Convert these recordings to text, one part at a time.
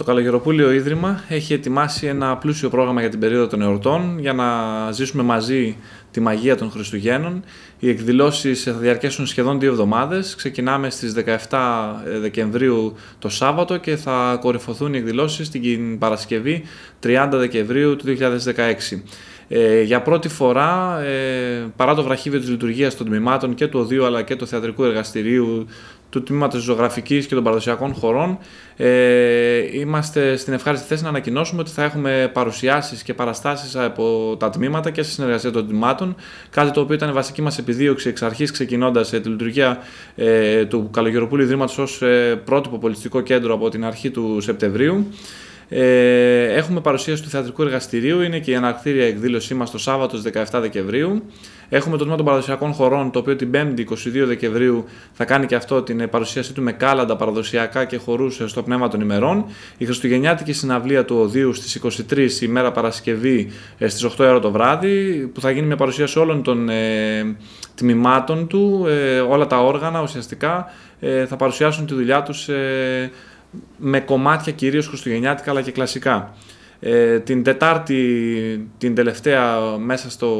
Το Καλογεροπούλιο Ίδρυμα έχει ετοιμάσει ένα πλούσιο πρόγραμμα για την περίοδο των εορτών για να ζήσουμε μαζί τη μαγεία των Χριστουγέννων. Οι εκδηλώσεις θα διαρκέσουν σχεδόν δύο εβδομάδες. Ξεκινάμε στις 17 Δεκεμβρίου το Σάββατο και θα κορυφωθούν οι εκδηλώσεις την Παρασκευή 30 Δεκεμβρίου του 2016. Ε, για πρώτη φορά, ε, παρά το βραχύβιο της λειτουργίας των τμήματων και του ΟΔΙΟ αλλά και του θεατρικού εργαστηρίου, του τμήματος ζωγραφικής και των παραδοσιακών χωρών, ε, είμαστε στην ευχάριστη θέση να ανακοινώσουμε ότι θα έχουμε παρουσιάσεις και παραστάσεις από τα τμήματα και σε συνεργασία των τμήματων. Κάτι το οποίο ήταν βασική μας επιδίωξη εξ αρχής, ξεκινώντας ε, τη λειτουργία ε, του Καλογεροπούλου Ιδρύματος ως ε, πρότυπο πολιτιστικό κέντρο από την αρχή του Σεπτεμβρίου. Ε, έχουμε παρουσίαση του θεατρικού εργαστηρίου, είναι και η ανακτήρια εκδήλωσή μας το Σάββατο 17 Δεκεμβρίου. Έχουμε το τμήμα των παραδοσιακών χωρών, το οποίο την 5η 22 Δεκεμβρίου θα κάνει και αυτό την ε, παρουσίασή του με κάλαντα παραδοσιακά και χορούς στο πνεύμα των ημερών. Η Χριστουγεννιάτικη συναυλία του Οδείου στις 23 ημέρα Παρασκευή ε, στις 8 ώρα το βράδυ, που θα γίνει μια παρουσίαση όλων των ε, τμήματων του, ε, όλα τα όργανα ουσιαστικά θα παρουσιάσουν τη δουλειά τους με κομμάτια κυρίως χριστουγεννιάτικα αλλά και κλασικά. Ε, την Τετάρτη, την τελευταία, μέσα, στο,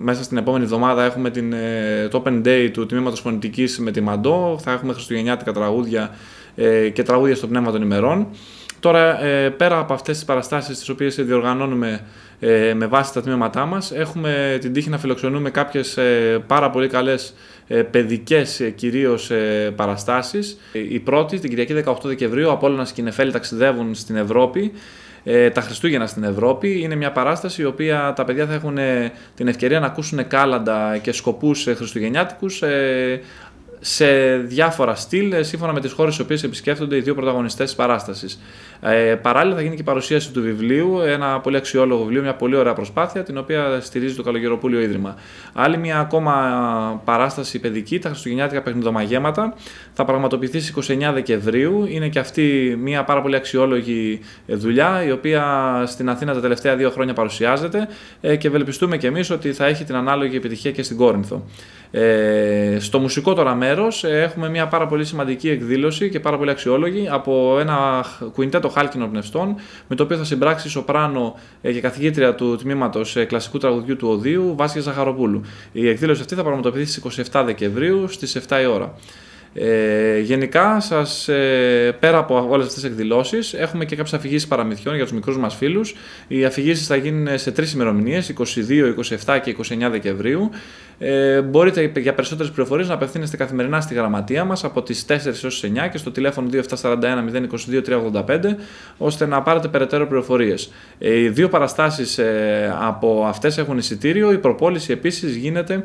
μέσα στην επόμενη εβδομάδα έχουμε την, ε, το Open Day του Τμήματος Πονητικής με τη Μαντό. Θα έχουμε χριστουγεννιάτικα τραγούδια ε, και τραγούδια στο πνεύμα των ημερών. Τώρα, ε, πέρα από αυτές τις παραστάσεις τις οποίες διοργανώνουμε ε, με βάση τα τμήματά μας, έχουμε την τύχη να φιλοξενούμε κάποιες ε, πάρα πολύ καλές παιδικέ κυρίω παραστάσει. Η πρώτη, την Κυριακή 18 Δεκεμβρίου, από όλα σκηνεφέλη ταξιδεύουν στην Ευρώπη τα Χριστούγεννα στην Ευρώπη. Είναι μια παράσταση η οποία τα παιδιά θα έχουν την ευκαιρία να ακούσουν κάλαντα και σκοπούς χριστουγεννιάτικους σε διάφορα στυλ ε, σύμφωνα με τις χώρες στις οποίες επισκέφτονται οι δύο πρωταγωνιστές της παράστασης. Ε, παράλληλα, θα γίνει και η παρουσίαση του βιβλίου, ένα πολύ αξιόλογο βιβλίο, μια πολύ ωραία προσπάθεια, την οποία στηρίζει το Καλογεροπούλιο Ίδρυμα. Άλλη μια ακόμα παράσταση παιδική, τα Χριστουγεννιάτικα Παιχνιδομαγέματα, θα πραγματοποιηθεί στις 29 Δεκεμβρίου. Είναι και αυτή μια πάρα πολύ αξιόλογη ε, δουλειά, η οποία στην Αθήνα τα τελευταία δύο χρόνια παρουσιάζεται ε, και ευελπιστούμε κι εμείς ότι θα έχει την ανάλογη επιτυχία και στην Κόρινθο. Ε, στο μουσικό τώρα μέρος, ε, έχουμε μια πάρα πολύ σημαντική εκδήλωση και πάρα πολύ αξιόλογη από ένα κουιντέτο χάλκινων πνευστών, με το οποίο θα συμπράξει σοπράνο ε, και καθηγήτρια του τμήματος ε, κλασικού τραγουδιού του Οδείου, Βάσκε Ζαχαροπούλου. Η εκδήλωση αυτή θα πραγματοποιηθεί στις 27 Δεκεμβρίου στις 7 η ώρα. Ε, γενικά, σας, ε, πέρα από όλες αυτές τις εκδηλώσεις, έχουμε και κάποιες αφηγήσεις παραμυθιών για τους μικρούς μας φίλους. Οι αφηγήσεις θα γίνουν σε τρεις ημερομηνίες, 22, 27 και 29 Δεκεμβρίου. Ε, μπορείτε για περισσότερες πληροφορίες να απευθύνεστε καθημερινά στη γραμματεία μας από τις 4 έως 9 και στο τηλέφωνο 2741-022-385 ώστε να πάρετε περαιτέρω πληροφορίες. Ε, οι δύο παραστάσεις ε, από αυτές έχουν εισιτήριο, η προπόληση επίσης γίνεται,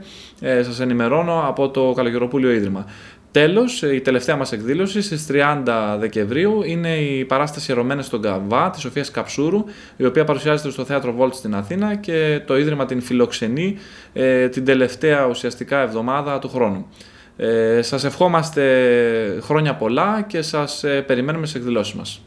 σα ενημερώνω, από το Καλογεροπούλιο Ίδρυμα. Τέλος, ε, η τελευταία μας εκδήλωση στις 30 Δεκεμβρίου είναι η παράσταση Ερωμένες στον Καβά της Σοφίας Καψούρου, η οποία παρουσιάζεται στο θέατρο Βόλτ στην Αθήνα και το ίδρυμα την φιλοξενεί ε, την τελευταία ουσιαστικά εβδομάδα του χρόνου. Ε, σας ευχόμαστε χρόνια πολλά και σας ε, περιμένουμε στις εκδηλώσεις μας.